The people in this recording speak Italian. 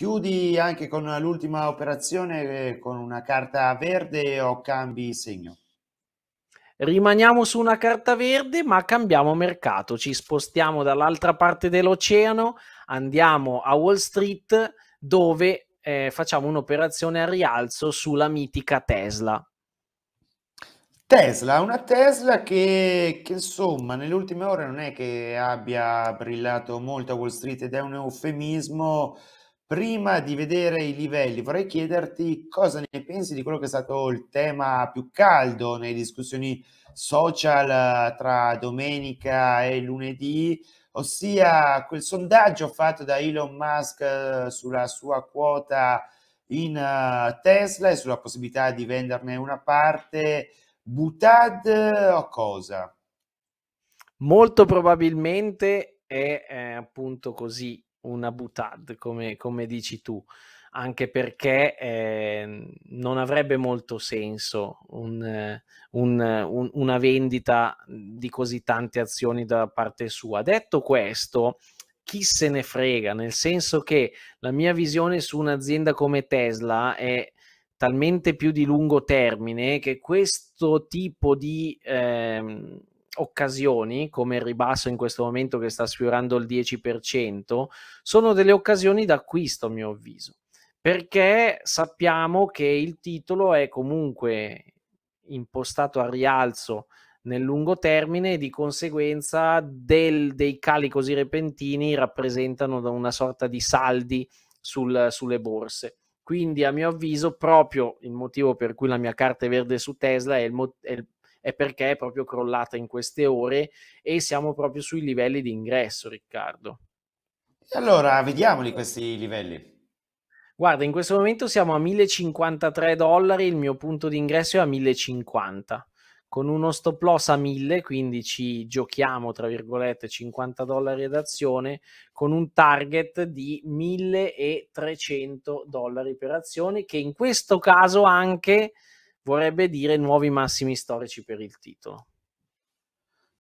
Chiudi anche con l'ultima operazione eh, con una carta verde o cambi segno? Rimaniamo su una carta verde, ma cambiamo mercato. Ci spostiamo dall'altra parte dell'oceano, andiamo a Wall Street, dove eh, facciamo un'operazione a rialzo sulla mitica Tesla. Tesla, una Tesla che, che, insomma nelle ultime ore non è che abbia brillato molto a Wall Street ed è un eufemismo prima di vedere i livelli, vorrei chiederti cosa ne pensi di quello che è stato il tema più caldo nelle discussioni social eh, tra domenica e lunedì, ossia quel sondaggio fatto da Elon Musk eh, sulla sua quota in eh, Tesla e sulla possibilità di venderne una parte, butad o cosa? Molto probabilmente è eh, appunto così una butad, come, come dici tu, anche perché eh, non avrebbe molto senso un, un, un, una vendita di così tante azioni da parte sua. Detto questo, chi se ne frega, nel senso che la mia visione su un'azienda come Tesla è talmente più di lungo termine che questo tipo di... Ehm, occasioni, come il ribasso in questo momento che sta sfiorando il 10%, sono delle occasioni d'acquisto, a mio avviso, perché sappiamo che il titolo è comunque impostato a rialzo nel lungo termine e di conseguenza del, dei cali così repentini rappresentano una sorta di saldi sul, sulle borse. Quindi, a mio avviso, proprio il motivo per cui la mia carta è verde su Tesla è il, è il è perché è proprio crollata in queste ore e siamo proprio sui livelli di ingresso, Riccardo. Allora, vediamoli questi livelli. Guarda, in questo momento siamo a 1053 dollari, il mio punto di ingresso è a 1050 con uno stop loss a 1000, quindi ci giochiamo tra virgolette 50 dollari ad azione, con un target di 1300 dollari per azione, che in questo caso anche vorrebbe dire nuovi massimi storici per il titolo.